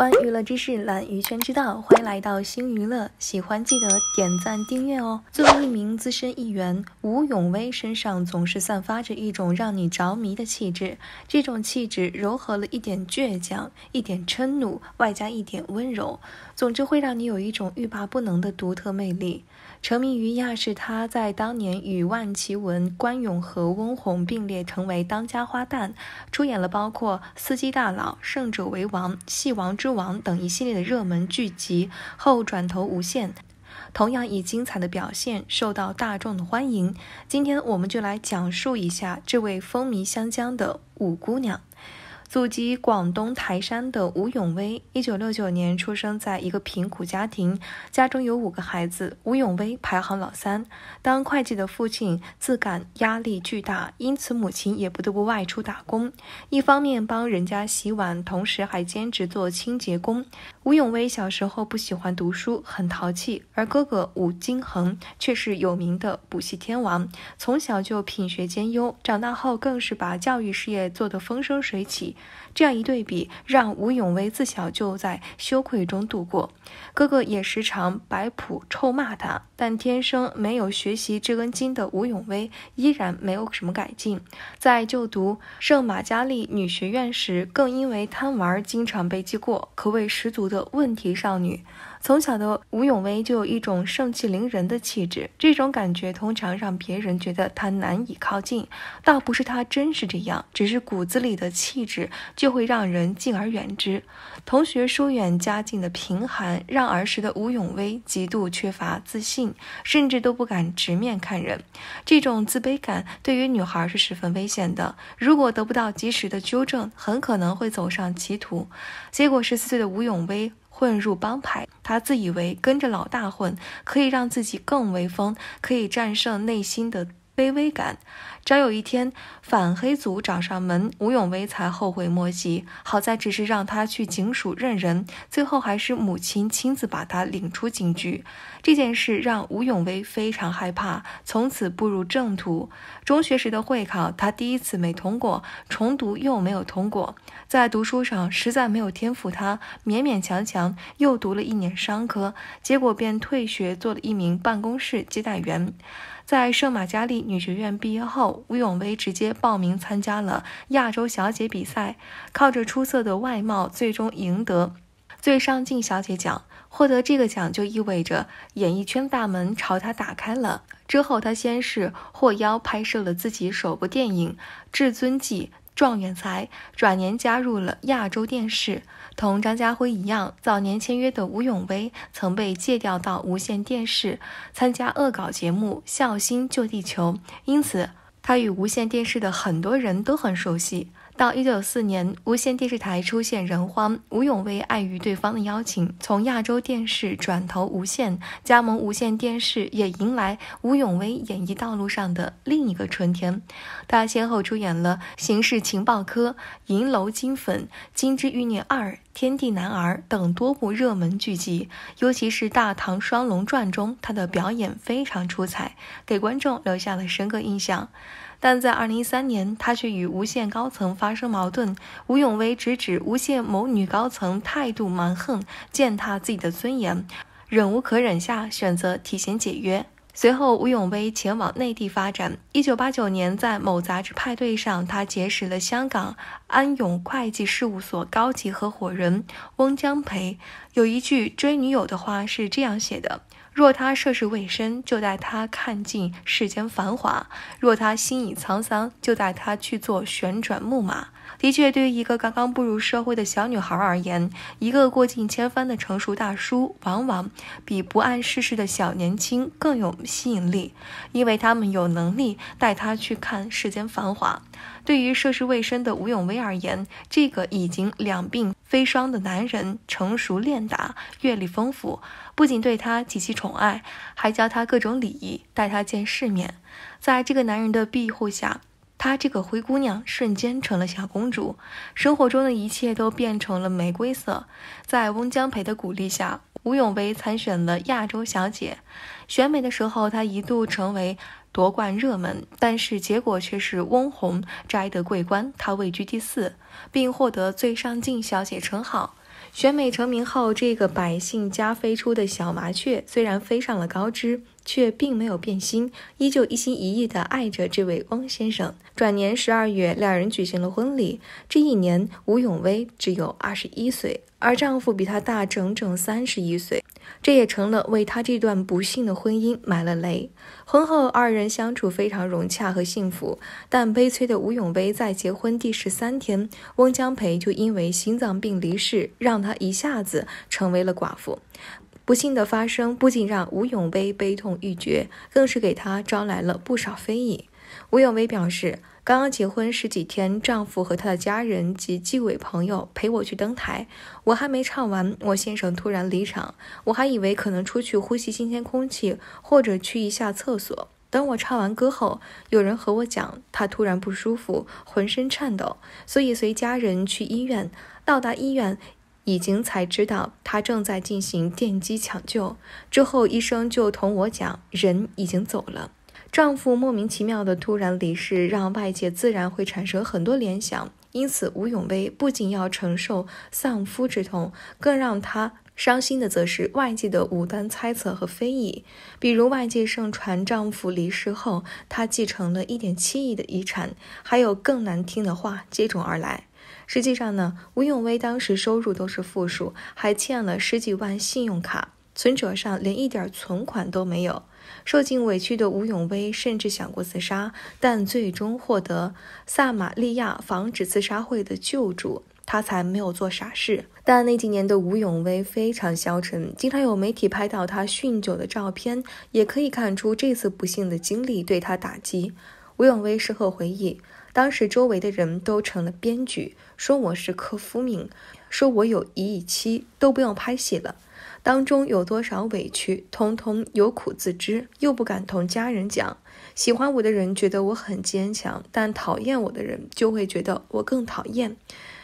关娱乐之识，揽娱圈之道，欢迎来到新娱乐。喜欢记得点赞订阅哦。作为一名资深艺员，吴永威身上总是散发着一种让你着迷的气质。这种气质柔和了一点倔强，一点嗔怒，外加一点温柔，总之会让你有一种欲罢不能的独特魅力。沉迷于亚视，她在当年与万绮雯、关咏荷、翁虹并列成为当家花旦，出演了包括《司机大佬》《胜者为王》《戏王之王》等一系列的热门剧集。后转投无线，同样以精彩的表现受到大众的欢迎。今天我们就来讲述一下这位风靡香江的五姑娘。祖籍广东台山的吴永威，一九六九年出生在一个贫苦家庭，家中有五个孩子，吴永威排行老三。当会计的父亲自感压力巨大，因此母亲也不得不外出打工，一方面帮人家洗碗，同时还兼职做清洁工。吴永威小时候不喜欢读书，很淘气，而哥哥吴金恒却是有名的补习天王，从小就品学兼优，长大后更是把教育事业做得风生水起。这样一对比，让吴永威自小就在羞愧中度过。哥哥也时常摆谱臭骂他，但天生没有学习这根筋的吴永威依然没有什么改进。在就读圣马加利女学院时，更因为贪玩，经常被记过，可谓十足的。问题少女，从小的吴永威就有一种盛气凌人的气质，这种感觉通常让别人觉得他难以靠近。倒不是他真是这样，只是骨子里的气质就会让人敬而远之。同学疏远，家境的贫寒让儿时的吴永威极度缺乏自信，甚至都不敢直面看人。这种自卑感对于女孩是十分危险的，如果得不到及时的纠正，很可能会走上歧途。结果，十四岁的吴永威。混入帮派，他自以为跟着老大混可以让自己更威风，可以战胜内心的。卑微感，只有一天反黑组找上门，吴永威才后悔莫及。好在只是让他去警署认人，最后还是母亲亲自把他领出警局。这件事让吴永威非常害怕，从此步入正途。中学时的会考，他第一次没通过，重读又没有通过，在读书上实在没有天赋，他勉勉强强又读了一年商科，结果便退学做了一名办公室接待员。在圣马加利女学院毕业后，吴永威直接报名参加了亚洲小姐比赛，靠着出色的外貌，最终赢得最上镜小姐奖。获得这个奖就意味着演艺圈大门朝他打开了。之后，他先是获邀拍摄了自己首部电影《至尊记》，状元才转年加入了亚洲电视，同张家辉一样，早年签约的吴永威曾被借调到无线电视参加恶搞节目《笑星救地球》，因此他与无线电视的很多人都很熟悉。到一九九四年，无线电视台出现人荒，吴永威碍于对方的邀请，从亚洲电视转投无线，加盟无线电视，也迎来吴永威演艺道路上的另一个春天。他先后出演了《刑事情报科》《银楼金粉》《金枝欲孽二》《天地男儿》等多部热门剧集，尤其是《大唐双龙传》中，他的表演非常出彩，给观众留下了深刻印象。但在二零一三年，他却与无线高层发生矛盾。吴永威直指无线某女高层态度蛮横，践踏自己的尊严，忍无可忍下选择提前解约。随后，吴永威前往内地发展。一九八九年，在某杂志派对上，他结识了香港安永会计事务所高级合伙人翁江培。有一句追女友的话是这样写的：若他涉世未深，就带他看尽世间繁华；若他心已沧桑，就带他去坐旋转木马。的确，对于一个刚刚步入社会的小女孩而言，一个过尽千帆的成熟大叔，往往比不谙世事的小年轻更有吸引力，因为他们有能力带她去看世间繁华。对于涉世未深的吴永威而言，这个已经两鬓飞霜的男人，成熟练达，阅历丰富，不仅对他极其宠爱，还教他各种礼仪，带他见世面。在这个男人的庇护下。她这个灰姑娘瞬间成了小公主，生活中的一切都变成了玫瑰色。在翁江培的鼓励下，吴永薇参选了亚洲小姐选美的时候，她一度成为夺冠热门，但是结果却是翁虹摘得桂冠，她位居第四，并获得最上镜小姐称号。选美成名后，这个百姓家飞出的小麻雀虽然飞上了高枝，却并没有变心，依旧一心一意的爱着这位汪先生。转年十二月，两人举行了婚礼。这一年，吴永威只有二十一岁，而丈夫比她大整整三十一岁。这也成了为他这段不幸的婚姻埋了雷。婚后二人相处非常融洽和幸福，但悲催的吴永威在结婚第十三天，翁江培就因为心脏病离世，让他一下子成为了寡妇。不幸的发生不仅让吴永威悲痛欲绝，更是给他招来了不少非议。吴永威表示。刚刚结婚十几天，丈夫和他的家人及纪委朋友陪我去登台。我还没唱完，我先生突然离场。我还以为可能出去呼吸新鲜空气，或者去一下厕所。等我唱完歌后，有人和我讲，他突然不舒服，浑身颤抖，所以随家人去医院。到达医院，已经才知道他正在进行电击抢救。之后医生就同我讲，人已经走了。丈夫莫名其妙的突然离世，让外界自然会产生很多联想，因此吴永威不仅要承受丧夫之痛，更让他伤心的则是外界的无端猜测和非议。比如外界盛传丈夫离世后，她继承了一点七亿的遗产，还有更难听的话接踵而来。实际上呢，吴永威当时收入都是负数，还欠了十几万信用卡，存折上连一点存款都没有。受尽委屈的吴永威甚至想过自杀，但最终获得萨马利亚防止自杀会的救助，他才没有做傻事。但那几年的吴永威非常消沉，经常有媒体拍到他酗酒的照片，也可以看出这次不幸的经历对他打击。吴永威事后回忆。当时周围的人都成了编剧，说我是克夫命，说我有一亿七，都不用拍戏了。当中有多少委屈，通通有苦自知，又不敢同家人讲。喜欢我的人觉得我很坚强，但讨厌我的人就会觉得我更讨厌。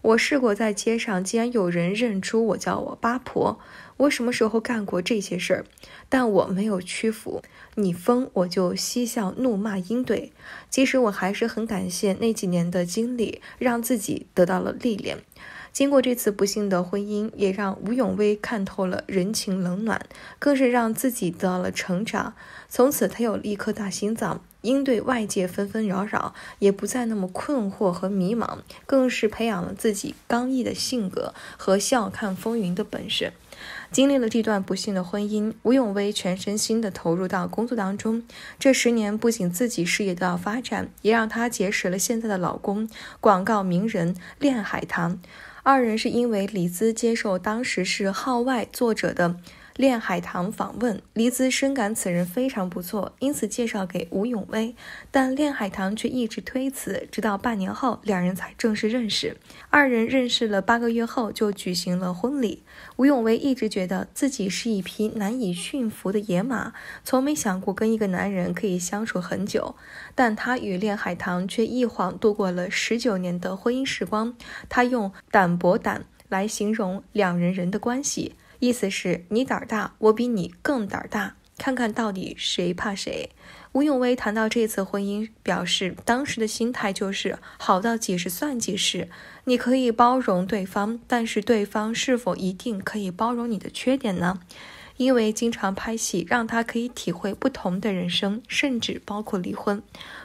我试过在街上，竟然有人认出我，叫我八婆。我什么时候干过这些事儿？但我没有屈服。你疯，我就嬉笑怒骂应对。其实我还是很感谢那几年的经历，让自己得到了历练。经过这次不幸的婚姻，也让吴永威看透了人情冷暖，更是让自己得到了成长。从此，他有了一颗大心脏，应对外界纷纷扰扰，也不再那么困惑和迷茫，更是培养了自己刚毅的性格和笑看风云的本事。经历了这段不幸的婚姻，吴永威全身心地投入到工作当中。这十年，不仅自己事业得到发展，也让他结识了现在的老公——广告名人练海棠。二人是因为李斯接受当时是号外作者的。练海棠访问黎姿，深感此人非常不错，因此介绍给吴永威。但练海棠却一直推辞，直到半年后，两人才正式认识。二人认识了八个月后，就举行了婚礼。吴永威一直觉得自己是一匹难以驯服的野马，从没想过跟一个男人可以相处很久。但他与练海棠却一晃度过了十九年的婚姻时光。他用“胆薄胆”来形容两人人的关系。意思是，你胆儿大，我比你更胆儿大，看看到底谁怕谁。吴永威谈到这次婚姻，表示当时的心态就是好到几时算几时。你可以包容对方，但是对方是否一定可以包容你的缺点呢？因为经常拍戏，让他可以体会不同的人生，甚至包括离婚。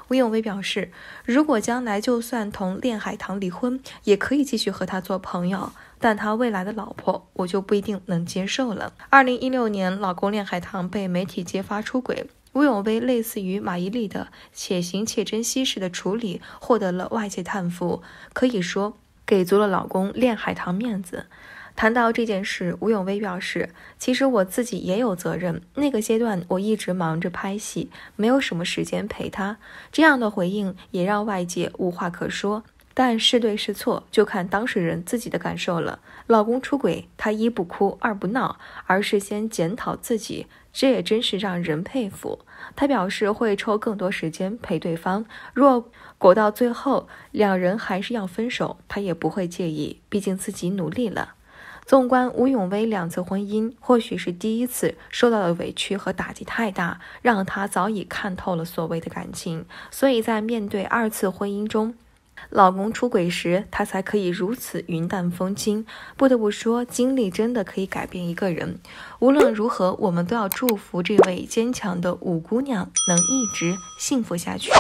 吴永威表示，如果将来就算同练海棠离婚，也可以继续和他做朋友。但他未来的老婆，我就不一定能接受了。二零一六年，老公练海棠被媒体揭发出轨，吴永威类似于马伊琍的且行且珍惜式的处理，获得了外界叹服，可以说给足了老公练海棠面子。谈到这件事，吴永威表示：“其实我自己也有责任，那个阶段我一直忙着拍戏，没有什么时间陪他。”这样的回应也让外界无话可说。但是对是错，就看当事人自己的感受了。老公出轨，她一不哭，二不闹，而是先检讨自己，这也真是让人佩服。她表示会抽更多时间陪对方。若果到最后，两人还是要分手，她也不会介意，毕竟自己努力了。纵观吴永威两次婚姻，或许是第一次受到的委屈和打击太大，让他早已看透了所谓的感情，所以在面对二次婚姻中。老公出轨时，她才可以如此云淡风轻。不得不说，经历真的可以改变一个人。无论如何，我们都要祝福这位坚强的五姑娘能一直幸福下去。